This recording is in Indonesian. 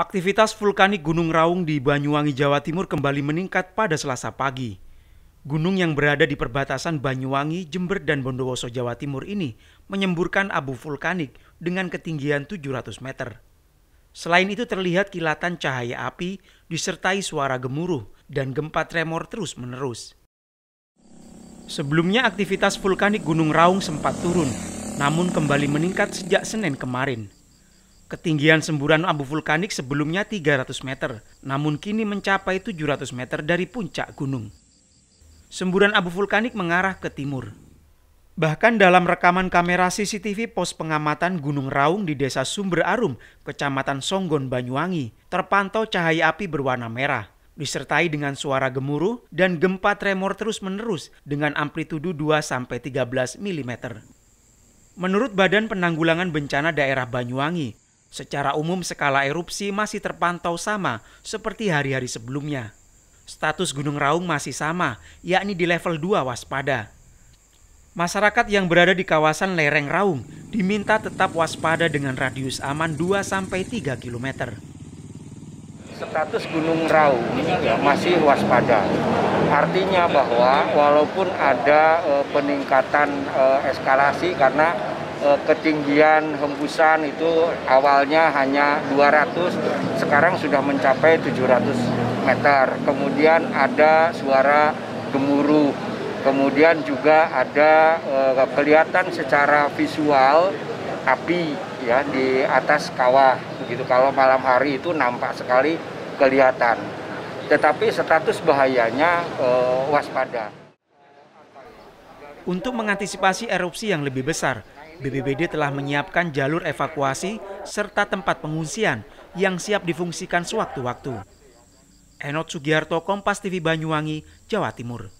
Aktivitas vulkanik Gunung Raung di Banyuwangi, Jawa Timur kembali meningkat pada selasa pagi. Gunung yang berada di perbatasan Banyuwangi, Jember, dan Bondowoso, Jawa Timur ini menyemburkan abu vulkanik dengan ketinggian 700 meter. Selain itu terlihat kilatan cahaya api disertai suara gemuruh dan gempa tremor terus menerus. Sebelumnya aktivitas vulkanik Gunung Raung sempat turun, namun kembali meningkat sejak Senin kemarin. Ketinggian semburan abu vulkanik sebelumnya 300 meter, namun kini mencapai 700 meter dari puncak gunung. Semburan abu vulkanik mengarah ke timur. Bahkan dalam rekaman kamera CCTV pos pengamatan Gunung Raung di Desa Sumber Arum, Kecamatan Songgon, Banyuwangi, terpantau cahaya api berwarna merah, disertai dengan suara gemuruh dan gempa tremor terus-menerus dengan amplitudo 2-13 mm. Menurut Badan Penanggulangan Bencana Daerah Banyuwangi, Secara umum skala erupsi masih terpantau sama seperti hari-hari sebelumnya. Status Gunung Raung masih sama, yakni di level 2 waspada. Masyarakat yang berada di kawasan lereng Raung diminta tetap waspada dengan radius aman 2 sampai 3 km. Status Gunung Raung ya, masih waspada. Artinya bahwa walaupun ada eh, peningkatan eh, eskalasi karena Eh, ketinggian hembusan itu awalnya hanya 200, sekarang sudah mencapai 700 meter. Kemudian ada suara gemuruh, kemudian juga ada eh, kelihatan secara visual api ya di atas kawah. Begitu kalau malam hari itu nampak sekali kelihatan. Tetapi status bahayanya eh, waspada. Untuk mengantisipasi erupsi yang lebih besar, BBBD telah menyiapkan jalur evakuasi serta tempat pengungsian yang siap difungsikan sewaktu-waktu. Enot Sugiharto, Kompas TV Banyuwangi, Jawa Timur.